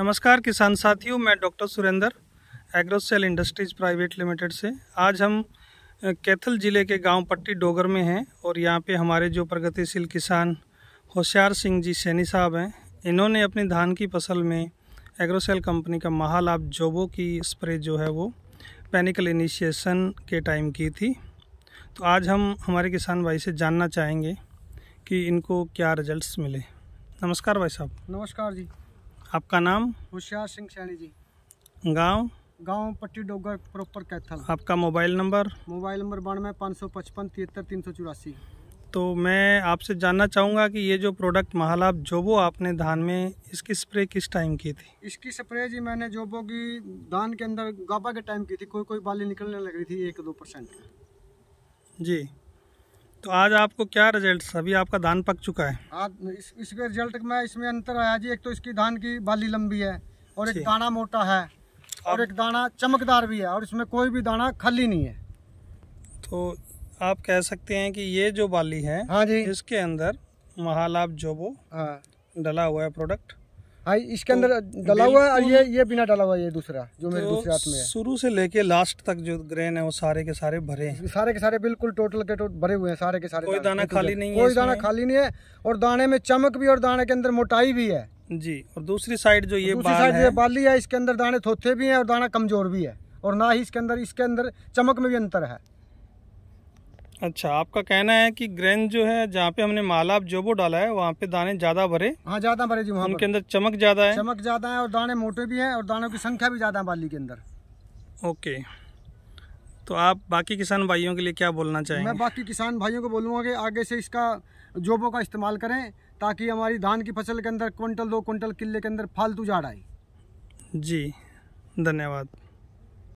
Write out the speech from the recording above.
नमस्कार किसान साथियों मैं doctor Surendra Agrocel industries private limited से आज हम कैथल ज़िले के गांव पट्टी डोगर में हैं और यहाँ पे हमारे जो प्रगतिशील किसान होशियार सिंह जी सैनी साहब हैं इन्होंने अपनी धान की फसल में एग्रोसेल कंपनी का महालाभ जोबो की स्प्रे जो है वो पैनिकल इनिशिएशन के टाइम की थी तो आज हम हमारे किसान भाई से जानना चाहेंगे कि इनको क्या रिजल्ट्स मिले नमस्कार भाई साहब नमस्कार जी आपका नाम होशियार सिंह सैनी जी गांव गांव पट्टी डोगर प्रॉपर कैथल आपका मोबाइल नंबर मोबाइल नंबर बानवे पाँच सौ पचपन तिहत्तर तीन सौ चौरासी तो मैं आपसे जानना चाहूँगा कि ये जो प्रोडक्ट महालाभ जोबो आपने धान में इसकी स्प्रे किस टाइम की थी इसकी स्प्रे जी मैंने जोबो की धान के अंदर गाबा के टाइम की थी कोई कोई बाली निकलने लग रही थी एक दो परसेंट जी तो आज आपको क्या रिजल्ट अभी आपका धान पक चुका है आज इस, इसके रिजल्ट में इसमें अंतर आया जी एक तो इसकी धान की बाली लंबी है और एक दाना मोटा है और एक दाना चमकदार भी है और इसमें कोई भी दाना खाली नहीं है तो आप कह सकते हैं कि ये जो बाली है हाँ जी इसके अंदर महालाभ जोबो हाँ। डला हुआ है प्रोडक्ट हाँ इसके अंदर तो डला हुआ है और तो ये ये बिना डला हुआ ये दूसरा जो मेरे तो दूसरे हाथ में है शुरू से लेके लास्ट तक जो ग्रेन है वो सारे के सारे भरे हैं सारे के सारे बिल्कुल टोटल के टोटल भरे हुए हैं सारे के सारे कोई दाना खाली नहीं है कोई दाना खाली नहीं है और दाने में चमक भी और दाने के अंदर मोटाई भी है जी और दूसरी साइड जो ये बाली है इसके अंदर दाने थोथे भी है और दाना कमजोर भी है और ना ही इसके अंदर इसके अंदर चमक में भी अंतर है अच्छा आपका कहना है कि ग्रेन जो है जहाँ पे हमने मालाप जोबो डाला है वहाँ पे दाने ज्यादा भरे हाँ ज्यादा भरे जी वहाँ उनके अंदर चमक ज्यादा है चमक ज्यादा है और दाने मोटे भी हैं और दानों की संख्या भी ज्यादा है बाली के अंदर ओके तो आप बाकी किसान भाइयों के लिए क्या बोलना चाहेंगे मैं बाकी किसान भाइयों को बोलूँगा कि आगे से इसका जोबो का इस्तेमाल करें ताकि हमारी धान की फसल के अंदर क्विंटल दो क्विंटल किले के अंदर फालतू झाड़ आए जी धन्यवाद